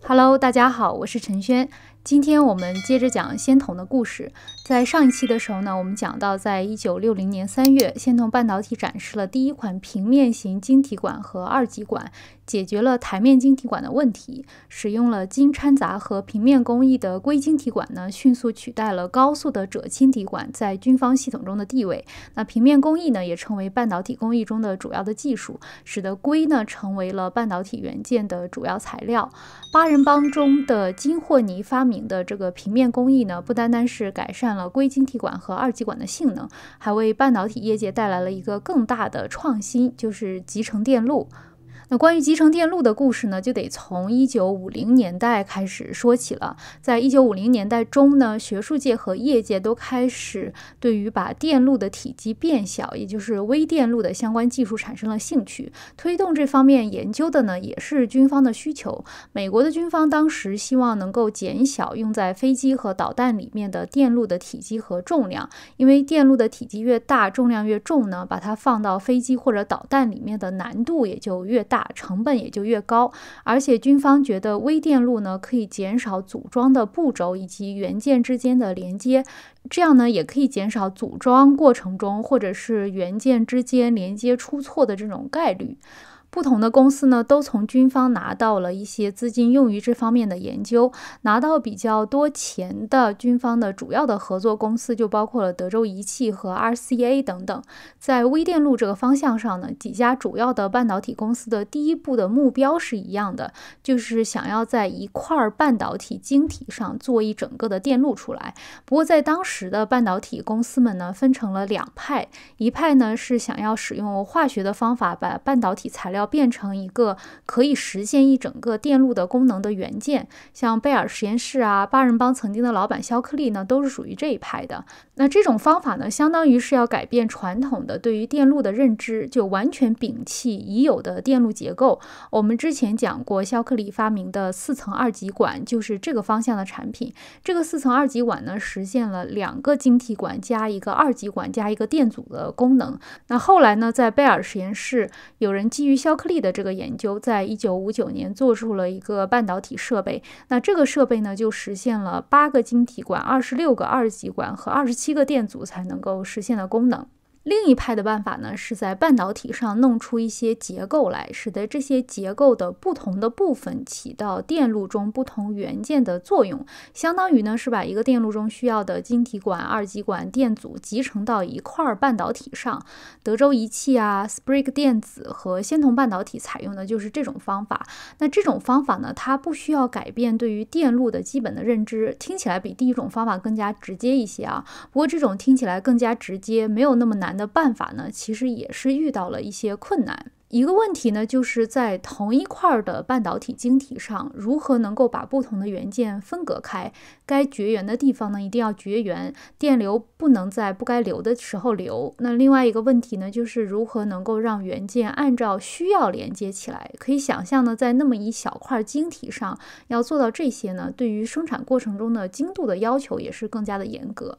Hello，大家好，我是陈轩。今天我们接着讲仙童的故事。在上一期的时候呢，我们讲到，在一九六零年三月，仙童半导体展示了第一款平面型晶体管和二极管，解决了台面晶体管的问题。使用了金掺杂和平面工艺的硅晶体管呢，迅速取代了高速的锗晶体管在军方系统中的地位。那平面工艺呢，也成为半导体工艺中的主要的技术，使得硅呢成为了半导体元件的主要材料。八人帮中的金霍尼发明。的这个平面工艺呢，不单单是改善了硅晶体管和二极管的性能，还为半导体业界带来了一个更大的创新，就是集成电路。那关于集成电路的故事呢，就得从一九五零年代开始说起了。在一九五零年代中呢，学术界和业界都开始对于把电路的体积变小，也就是微电路的相关技术产生了兴趣。推动这方面研究的呢，也是军方的需求。美国的军方当时希望能够减小用在飞机和导弹里面的电路的体积和重量，因为电路的体积越大，重量越重呢，把它放到飞机或者导弹里面的难度也就越大。成本也就越高，而且军方觉得微电路呢可以减少组装的步骤以及元件之间的连接，这样呢也可以减少组装过程中或者是元件之间连接出错的这种概率。不同的公司呢，都从军方拿到了一些资金，用于这方面的研究。拿到比较多钱的军方的主要的合作公司，就包括了德州仪器和 RCA 等等。在微电路这个方向上呢，几家主要的半导体公司的第一步的目标是一样的，就是想要在一块半导体晶体上做一整个的电路出来。不过，在当时的半导体公司们呢，分成了两派，一派呢是想要使用化学的方法把半导体材料。要变成一个可以实现一整个电路的功能的元件，像贝尔实验室啊，八人帮曾经的老板肖克利呢，都是属于这一派的。那这种方法呢，相当于是要改变传统的对于电路的认知，就完全摒弃已有的电路结构。我们之前讲过，肖克利发明的四层二极管就是这个方向的产品。这个四层二极管呢，实现了两个晶体管加一个二极管加一个电阻的功能。那后来呢，在贝尔实验室，有人基于肖肖克利的这个研究，在一九五九年做出了一个半导体设备，那这个设备呢，就实现了八个晶体管、二十六个二极管和二十七个电阻才能够实现的功能。另一派的办法呢，是在半导体上弄出一些结构来，使得这些结构的不同的部分起到电路中不同元件的作用，相当于呢是把一个电路中需要的晶体管、二极管、电阻集成到一块半导体上。德州仪器啊、s p r i g 电子和仙童半导体采用的就是这种方法。那这种方法呢，它不需要改变对于电路的基本的认知，听起来比第一种方法更加直接一些啊。不过这种听起来更加直接，没有那么难。的办法呢，其实也是遇到了一些困难。一个问题呢，就是在同一块的半导体晶体上，如何能够把不同的元件分隔开？该绝缘的地方呢，一定要绝缘，电流不能在不该流的时候流。那另外一个问题呢，就是如何能够让元件按照需要连接起来？可以想象呢，在那么一小块晶体上，要做到这些呢，对于生产过程中的精度的要求也是更加的严格。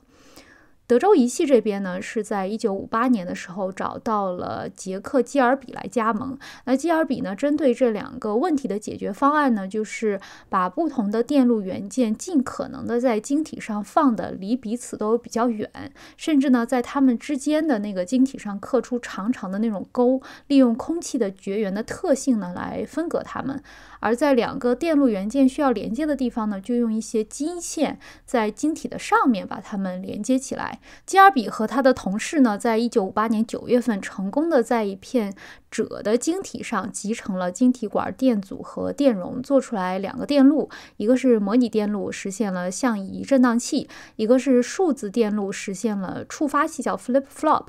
德州仪器这边呢，是在一九五八年的时候找到了杰克基尔比来加盟。那基尔比呢，针对这两个问题的解决方案呢，就是把不同的电路元件尽可能的在晶体上放的离彼此都比较远，甚至呢，在它们之间的那个晶体上刻出长长的那种沟，利用空气的绝缘的特性呢来分隔它们。而在两个电路元件需要连接的地方呢，就用一些金线在晶体的上面把它们连接起来。基尔比和他的同事呢，在1958年9月份，成功的在一片锗的晶体上集成了晶体管、电阻和电容，做出来两个电路，一个是模拟电路，实现了相移振荡器；一个是数字电路，实现了触发器叫 flip flop。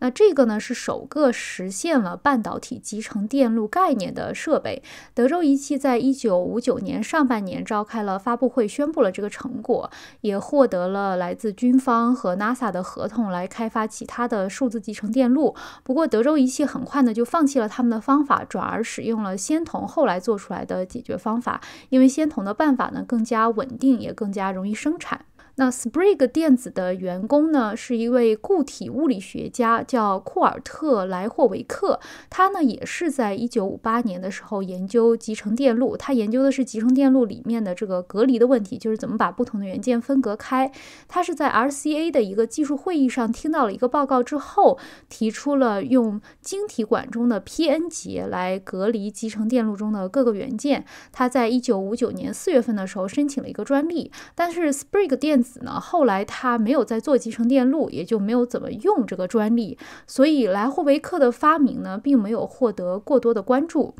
那这个呢，是首个实现了半导体集成电路概念的设备。德州仪器在1959年上半年召开了发布会，宣布了这个成果，也获得了来自军方和 NASA。的合同来开发其他的数字集成电路。不过，德州仪器很快呢就放弃了他们的方法，转而使用了先铜后来做出来的解决方法，因为先铜的办法呢更加稳定，也更加容易生产。那 Sprague 电子的员工呢，是一位固体物理学家，叫库尔特莱霍维克。他呢也是在1958年的时候研究集成电路。他研究的是集成电路里面的这个隔离的问题，就是怎么把不同的元件分隔开。他是在 RCA 的一个技术会议上听到了一个报告之后，提出了用晶体管中的 P-N 结来隔离集成电路中的各个元件。他在1959年4月份的时候申请了一个专利，但是 Sprague 电后来他没有再做集成电路，也就没有怎么用这个专利，所以莱霍维克的发明呢，并没有获得过多的关注。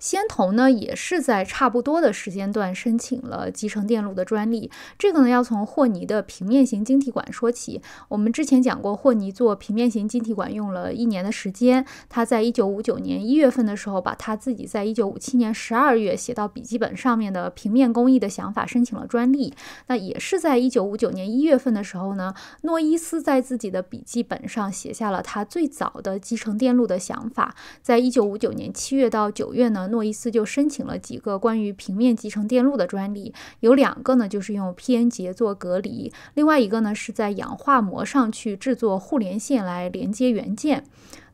先童呢也是在差不多的时间段申请了集成电路的专利。这个呢要从霍尼的平面型晶体管说起。我们之前讲过，霍尼做平面型晶体管用了一年的时间。他在一九五九年一月份的时候，把他自己在一九五七年十二月写到笔记本上面的平面工艺的想法申请了专利。那也是在一九五九年一月份的时候呢，诺伊斯在自己的笔记本上写下了他最早的集成电路的想法。在一九五九年七月到九月呢。诺伊斯就申请了几个关于平面集成电路的专利，有两个呢，就是用 P-N 结做隔离，另外一个呢是在氧化膜上去制作互连线来连接元件。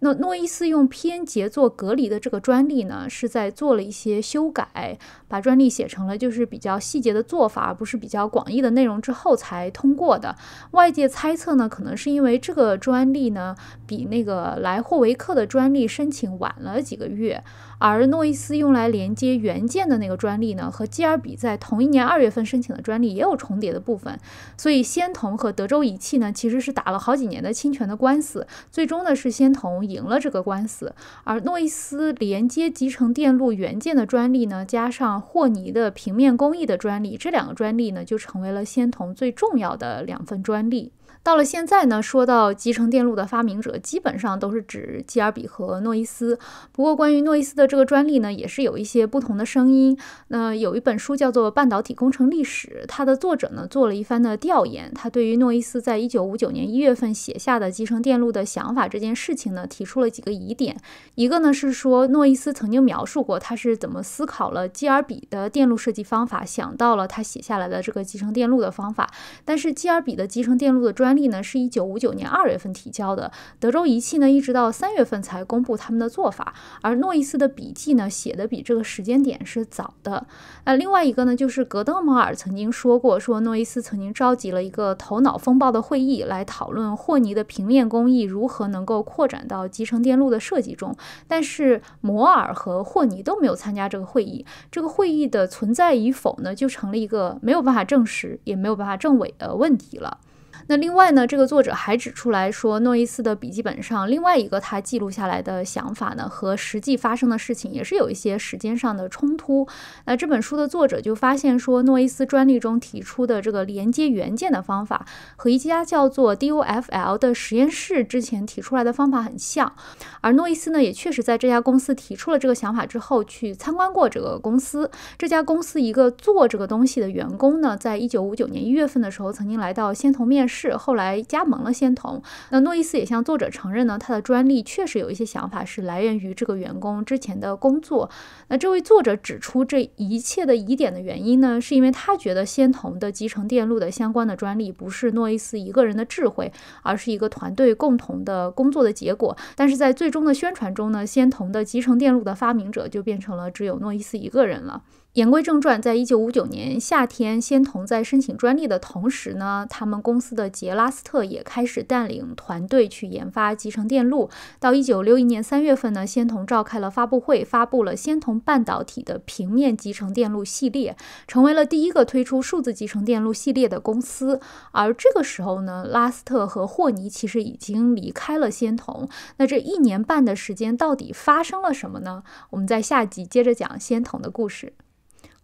那诺伊斯用偏节做隔离的这个专利呢，是在做了一些修改，把专利写成了就是比较细节的做法，而不是比较广义的内容之后才通过的。外界猜测呢，可能是因为这个专利呢比那个莱霍维克的专利申请晚了几个月，而诺伊斯用来连接原件的那个专利呢，和基尔比在同一年二月份申请的专利也有重叠的部分。所以仙童和德州仪器呢，其实是打了好几年的侵权的官司，最终呢是仙童。赢了这个官司，而诺伊斯连接集成电路元件的专利呢，加上霍尼的平面工艺的专利，这两个专利呢就成为了仙童最重要的两份专利。到了现在呢，说到集成电路的发明者，基本上都是指基尔比和诺伊斯。不过，关于诺伊斯的这个专利呢，也是有一些不同的声音。那有一本书叫做《半导体工程历史》，它的作者呢做了一番的调研，他对于诺伊斯在一九五九年一月份写下的集成电路的想法这件事情呢。提出了几个疑点，一个呢是说诺伊斯曾经描述过他是怎么思考了基尔比的电路设计方法，想到了他写下来的这个集成电路的方法。但是基尔比的集成电路的专利呢，是一九五九年二月份提交的，德州仪器呢，一直到三月份才公布他们的做法，而诺伊斯的笔记呢，写的比这个时间点是早的。那另外一个呢，就是格登·摩尔曾经说过，说诺伊斯曾经召集了一个头脑风暴的会议来讨论霍尼的平面工艺如何能够扩展到。集成电路的设计中，但是摩尔和霍尼都没有参加这个会议。这个会议的存在与否呢，就成了一个没有办法证实也没有办法证伪的问题了。那另外呢，这个作者还指出来说，诺伊斯的笔记本上另外一个他记录下来的想法呢，和实际发生的事情也是有一些时间上的冲突。那这本书的作者就发现说，诺伊斯专利中提出的这个连接元件的方法，和一家叫做 D O F L 的实验室之前提出来的方法很像。而诺伊斯呢，也确实在这家公司提出了这个想法之后去参观过这个公司。这家公司一个做这个东西的员工呢，在一九五九年一月份的时候，曾经来到仙童面。是后来加盟了仙童，那诺伊斯也向作者承认呢，他的专利确实有一些想法是来源于这个员工之前的工作。那这位作者指出这一切的疑点的原因呢，是因为他觉得仙童的集成电路的相关的专利不是诺伊斯一个人的智慧，而是一个团队共同的工作的结果。但是在最终的宣传中呢，仙童的集成电路的发明者就变成了只有诺伊斯一个人了。言归正传，在一九五九年夏天，仙童在申请专利的同时呢，他们公司的杰拉斯特也开始带领团队去研发集成电路。到一九六一年三月份呢，仙童召开了发布会，发布了仙童半导体的平面集成电路系列，成为了第一个推出数字集成电路系列的公司。而这个时候呢，拉斯特和霍尼其实已经离开了仙童。那这一年半的时间到底发生了什么呢？我们在下集接着讲仙童的故事。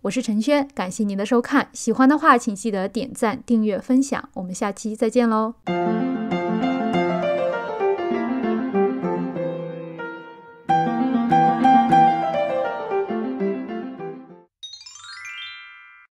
我是陈轩，感谢您的收看。喜欢的话，请记得点赞、订阅、分享。我们下期再见喽！